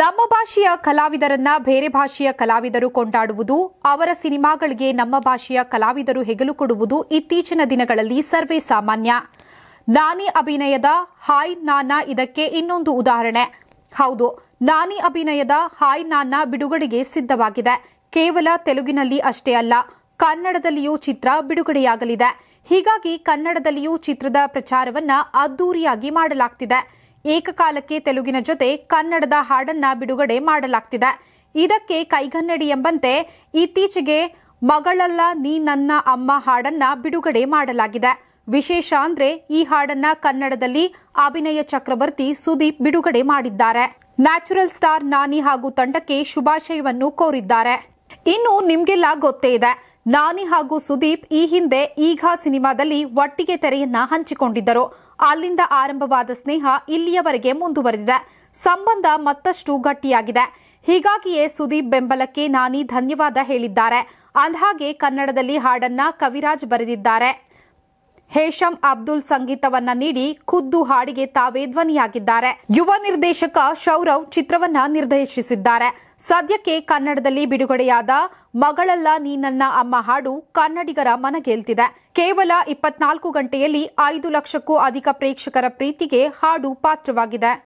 ನಮ್ಮ ಭಾಷೆಯ ಕಲಾವಿದರನ್ನ ಬೇರೆ ಭಾಷೆಯ ಕಲಾವಿದರು ಕೊಂಡಾಡುವುದು ಅವರ ಸಿನಿಮಾಗಳಿಗೆ ನಮ್ಮ ಭಾಷೆಯ ಕಲಾವಿದರು ಹೆಗಲು ಕೊಡುವುದು ಇತ್ತೀಚಿನ ದಿನಗಳಲ್ಲಿ ಸರ್ವೇ ಸಾಮಾನ್ಯ ನಾನಿ ಅಭಿನಯದ ಹಾಯ್ ನಾನಾ ಇದಕ್ಕೆ ಇನ್ನೊಂದು ಉದಾಹರಣೆ ಹೌದು ನಾನಿ ಅಭಿನಯದ ಹಾಯ್ ನಾನಾ ಬಿಡುಗಡೆಗೆ ಸಿದ್ಧವಾಗಿದೆ ಕೇವಲ ತೆಲುಗಿನಲ್ಲಿ ಅಷ್ಟೇ ಅಲ್ಲ ಕನ್ನಡದಲ್ಲಿಯೂ ಚಿತ್ರ ಬಿಡುಗಡೆಯಾಗಲಿದೆ ಹೀಗಾಗಿ ಕನ್ನಡದಲ್ಲಿಯೂ ಚಿತ್ರದ ಪ್ರಚಾರವನ್ನ ಅದ್ದೂರಿಯಾಗಿ ಮಾಡಲಾಗ್ತಿದೆ ಏಕಕಾಲಕ್ಕೆ ತೆಲುಗಿನ ಜೊತೆ ಕನ್ನಡದ ಹಾಡನ್ನ ಬಿಡುಗಡೆ ಮಾಡಲಾಗ್ತಿದೆ ಇದಕ್ಕೆ ಕೈಗನ್ನಡಿ ಎಂಬಂತೆ ಇತ್ತೀಚೆಗೆ ಮಗಳಲ್ಲ ನೀ ನನ್ನ ಅಮ್ಮ ಹಾಡನ್ನ ಬಿಡುಗಡೆ ಮಾಡಲಾಗಿದೆ ವಿಶೇಷ ಅಂದ್ರೆ ಈ ಹಾಡನ್ನ ಕನ್ನಡದಲ್ಲಿ ಅಭಿನಯ ಚಕ್ರವರ್ತಿ ಸುದೀಪ್ ಬಿಡುಗಡೆ ಮಾಡಿದ್ದಾರೆ ನ್ಯಾಚುರಲ್ ಸ್ಟಾರ್ ನಾನಿ ಹಾಗೂ ತಂಡಕ್ಕೆ ಶುಭಾಶಯವನ್ನು ಕೋರಿದ್ದಾರೆ ಇನ್ನು ನಿಮ್ಗೆಲ್ಲ ಗೊತ್ತೇ ಇದೆ ನಾನಿ ಹಾಗೂ ಸುದೀಪ್ ಈ ಹಿಂದೆ ಈಗ ಸಿನಿಮಾದಲ್ಲಿ ಒಟ್ಟಿಗೆ ತೆರೆಯನ್ನ ಹಂಚಿಕೊಂಡಿದ್ದರು ಅಲ್ಲಿಂದ ಆರಂಭವಾದ ಸ್ನೇಹ ಇಲ್ಲಿಯವರೆಗೆ ಮುಂದುವರೆದಿದೆ ಸಂಬಂಧ ಮತ್ತಷ್ಟು ಗಟ್ಟಿಯಾಗಿದೆ ಹೀಗಾಗಿಯೇ ಸುದೀಪ್ ಬೆಂಬಲಕ್ಕೆ ನಾನಿ ಧನ್ಯವಾದ ಹೇಳಿದ್ದಾರೆ ಅಂದಹಾಗೆ ಕನ್ನಡದಲ್ಲಿ ಹಾಡನ್ನ ಕವಿರಾಜ್ ಬರೆದಿದ್ದಾರೆ ಹೇಶಂ ಅಬ್ದುಲ್ ಸಂಗೀತವನ್ನ ನೀಡಿ ಖುದ್ದು ಹಾಡಿಗೆ ತಾವೇ ಧ್ವನಿಯಾಗಿದ್ದಾರೆ ಯುವ ನಿರ್ದೇಶಕ ಶೌರವ್ ಚಿತ್ರವನ್ನ ನಿರ್ದೇಶಿಸಿದ್ದಾರೆ ಸದ್ಯಕ್ಕೆ ಕನ್ನಡದಲ್ಲಿ ಬಿಡುಗಡೆಯಾದ ಮಗಳಲ್ಲ ನೀ ನನ್ನ ಅಮ್ಮ ಹಾಡು ಕನ್ನಡಿಗರ ಮನಗೆಲ್ತಿದೆ ಕೇವಲ ಇಪ್ಪತ್ನಾಲ್ಕು ಗಂಟೆಯಲ್ಲಿ ಐದು ಲಕ್ಷಕ್ಕೂ ಅಧಿಕ ಪ್ರೇಕ್ಷಕರ ಪ್ರೀತಿಗೆ ಹಾಡು ಪಾತ್ರವಾಗಿದೆ